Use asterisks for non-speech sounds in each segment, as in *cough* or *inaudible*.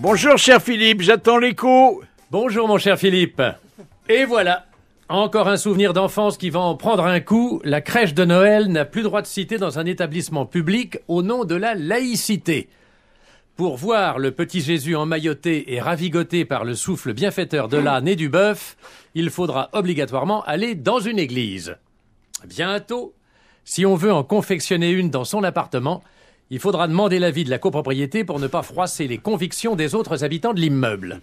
Bonjour cher Philippe, j'attends l'écho. Bonjour mon cher Philippe. Et voilà, encore un souvenir d'enfance qui va en prendre un coup. La crèche de Noël n'a plus droit de citer dans un établissement public au nom de la laïcité. Pour voir le petit Jésus emmailloté et ravigoté par le souffle bienfaiteur de l'âne et du bœuf, il faudra obligatoirement aller dans une église. Bientôt, si on veut en confectionner une dans son appartement, il faudra demander l'avis de la copropriété pour ne pas froisser les convictions des autres habitants de l'immeuble.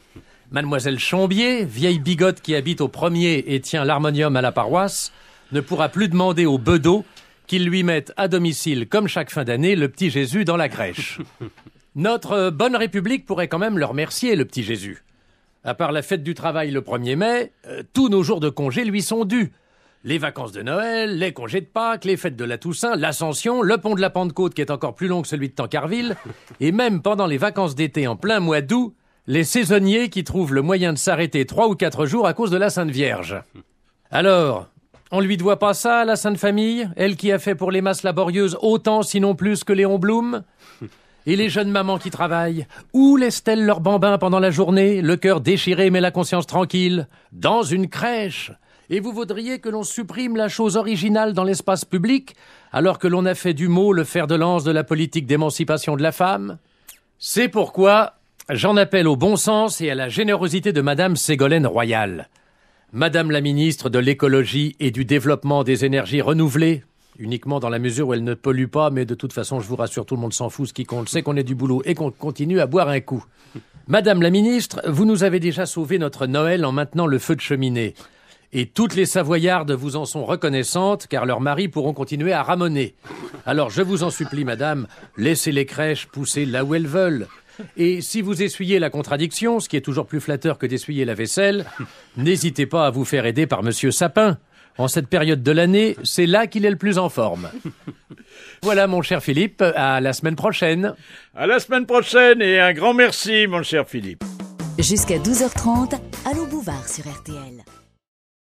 Mademoiselle Chambier, vieille bigote qui habite au premier et tient l'harmonium à la paroisse, ne pourra plus demander au bedeau qu'il lui mette à domicile, comme chaque fin d'année, le petit Jésus dans la crèche. Notre bonne République pourrait quand même le remercier, le petit Jésus. À part la fête du travail le 1er mai, euh, tous nos jours de congé lui sont dus les vacances de Noël, les congés de Pâques, les fêtes de la Toussaint, l'Ascension, le pont de la Pentecôte qui est encore plus long que celui de Tancarville, *laughs* et même pendant les vacances d'été en plein mois d'août, les saisonniers qui trouvent le moyen de s'arrêter trois ou quatre jours à cause de la Sainte Vierge. Alors, on ne lui doit pas ça à la Sainte Famille, elle qui a fait pour les masses laborieuses autant, sinon plus, que Léon Blum et les jeunes mamans qui travaillent Où laissent-elles leurs bambins pendant la journée, le cœur déchiré mais la conscience tranquille Dans une crèche et vous voudriez que l'on supprime la chose originale dans l'espace public, alors que l'on a fait du mot le fer de lance de la politique d'émancipation de la femme C'est pourquoi j'en appelle au bon sens et à la générosité de Madame Ségolène Royal. Madame la ministre de l'écologie et du développement des énergies renouvelées, uniquement dans la mesure où elle ne pollue pas, mais de toute façon, je vous rassure, tout le monde s'en fout, ce qui compte, c'est qu'on est du boulot et qu'on continue à boire un coup. Madame la ministre, vous nous avez déjà sauvé notre Noël en maintenant le feu de cheminée. Et toutes les Savoyardes vous en sont reconnaissantes, car leurs maris pourront continuer à ramonner. Alors je vous en supplie, madame, laissez les crèches pousser là où elles veulent. Et si vous essuyez la contradiction, ce qui est toujours plus flatteur que d'essuyer la vaisselle, n'hésitez pas à vous faire aider par Monsieur Sapin. En cette période de l'année, c'est là qu'il est le plus en forme. Voilà, mon cher Philippe, à la semaine prochaine. À la semaine prochaine et un grand merci, mon cher Philippe. Jusqu'à 12h30, Allô Bouvard sur RTL.